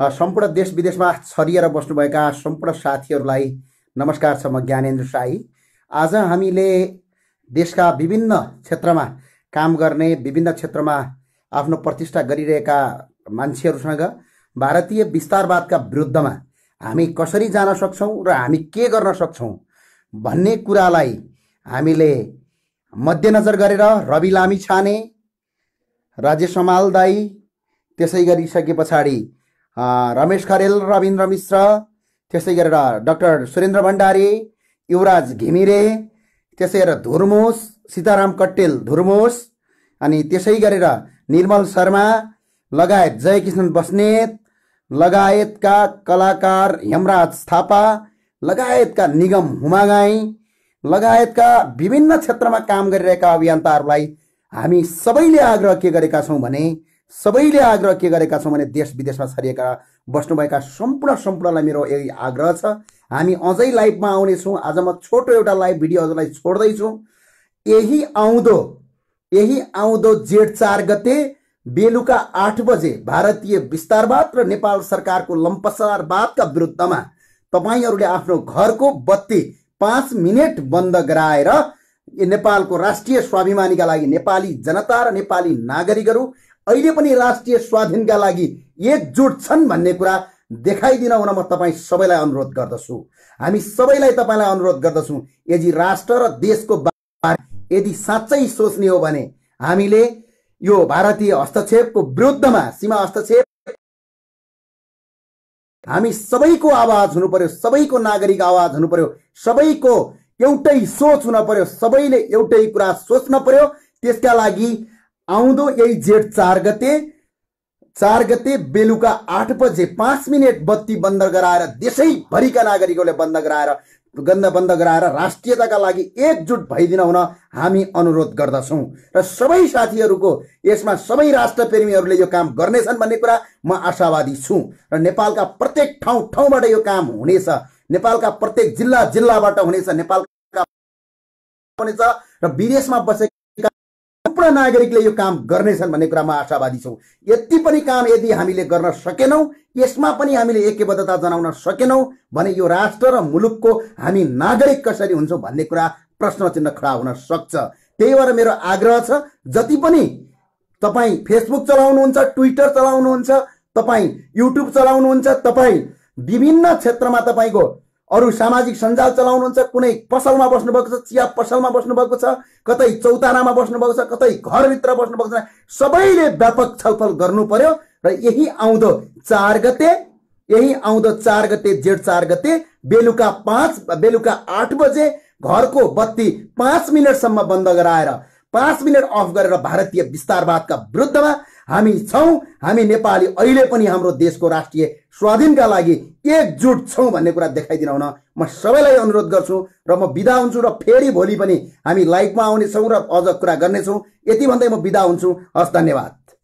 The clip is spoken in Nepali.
सम्पूर्ण देश विदेशमा छरिएर बस्नुभएका सम्पूर्ण साथीहरूलाई नमस्कार छ म ज्ञानेन्द्र साई आज हामीले देशका विभिन्न क्षेत्रमा काम गर्ने विभिन्न क्षेत्रमा आफ्नो प्रतिष्ठा गरिरहेका मान्छेहरूसँग भारतीय विस्तारवादका विरुद्धमा हामी कसरी जान सक्छौँ र हामी के गर्न सक्छौँ भन्ने कुरालाई हामीले मध्यनजर गरेर रवि लामी छाने राजेश हमाल दाई त्यसै गरिसके पछाडि रमेश खरेल रविन्द्र मिश्र त्यसै गरेर डक्टर सुरेन्द्र भण्डारी युवराज घिमिरे त्यसै गरेर धुर्मोस सीताराम कट्टेल धुर्मोस अनि त्यसै गरेर निर्मल शर्मा लगायत जयकिशन बस्नेत लगायतका कलाकार हेमराज थापा लगायतका निगम हुमागाई लगायतका विभिन्न क्षेत्रमा काम गरिरहेका अभियन्ताहरूलाई हामी सबैले आग्रह के गरेका छौँ भने सबैले आग्रह के गरेका छौँ भने देश विदेशमा छरिएका बस्नुभएका सम्पूर्ण सम्पूर्णलाई मेरो यही आग्रह छ हामी अझै लाइभमा आउनेछौँ आज म छोटो एउटा लाइभ भिडियो हजुरलाई छोड्दैछु यही आउँदो यही आउँदो जेठ चार गते बेलुका आठ बजे भारतीय विस्तारवाद र नेपाल सरकारको लम्पसारवादका विरुद्धमा तपाईँहरूले आफ्नो घरको बत्ती पाँच मिनट बन्द गराएर नेपालको राष्ट्रिय स्वाभिमानीका लागि नेपाली जनता र नेपाली नागरिकहरू अहिले पनि राष्ट्रिय स्वाधीनका लागि एकजुट छन् भन्ने कुरा देखाइदिन हुन म तपाईँ सबैलाई अनुरोध गर्दछु हामी सबैलाई तपाईँलाई अनुरोध गर्दछौँ यदि राष्ट्र र देशको यदि साँच्चै सोच्ने हो भने हामीले यो भारतीय हस्तक्षेपको विरुद्धमा सीमा हस्तक्षेप हामी सबैको आवाज हुनु पर्यो सबैको नागरिक आवाज हुनु पर्यो सबैको एउटै सोच हुन पर्यो सबैले एउटै कुरा सोच्न पर्यो त्यसका लागि आउँदो यही जेठ चार गते चार गते बेलुका आठ बजे पाँच मिनट बत्ती बन्द गराएर देशैभरिका नागरिकहरूले बन्द गराएर गन्द बन्द गराएर राष्ट्रियताका लागि एकजुट भइदिन हुन हामी अनुरोध गर्दछौँ र सबै साथीहरूको यसमा सबै राष्ट्रप्रेमीहरूले यो काम गर्नेछन् भन्ने कुरा म आशावादी छु र नेपालका प्रत्येक ठाउँ ठाउँबाट यो काम हुनेछ नेपालका प्रत्येक जिल्ला जिल्लाबाट हुनेछ नेपालका हुनेछ र विदेशमा बसेका सम्पूर्ण नागरिकले यो काम गर्नेछन् भन्ने कुरामा आशावादी छौँ यति पनि काम यदि हामीले गर्न सकेनौँ यसमा पनि हामीले एकबद्धता जनाउन सकेनौँ भने यो राष्ट्र र मुलुकको हामी नागरिक कसरी हुन्छौँ भन्ने कुरा प्रश्न चिन्ह खडा हुन सक्छ त्यही भएर मेरो आग्रह छ जति पनि तपाईँ फेसबुक चलाउनुहुन्छ ट्विटर चलाउनुहुन्छ तपाईँ युट्युब चलाउनुहुन्छ तपाईँ विभिन्न क्षेत्रमा तपाईँको अरू सामाजिक सञ्जाल चलाउनुहुन्छ कुनै पसलमा बस्नुभएको छ चिया पसलमा बस्नुभएको छ कतै चौतारामा बस्नुभएको छ कतै घरभित्र बस्नुभएको छ सबैले व्यापक छलफल गर्नु पर्यो र यही आउँदो चार गते यही आउँदो चार गते जेठ चार गते बेलुका पाँच बेलुका आठ बजे घरको बत्ती पाँच मिनटसम्म बन्द गराएर पाँच मिनट अफ गरेर भारतीय विस्तारवादका विरुद्धमा हामी छौँ हामी नेपाली अहिले पनि हाम्रो देशको राष्ट्रिय स्वाधीनका लागि एकजुट छौँ भन्ने कुरा देखाइदिन म सबैलाई अनुरोध गर्छु र म बिदा हुन्छु र फेरि भोलि पनि हामी लाइभमा आउनेछौँ र अझ कुरा गर्नेछौँ यति भन्दै म बिदा हुन्छु हस् धन्यवाद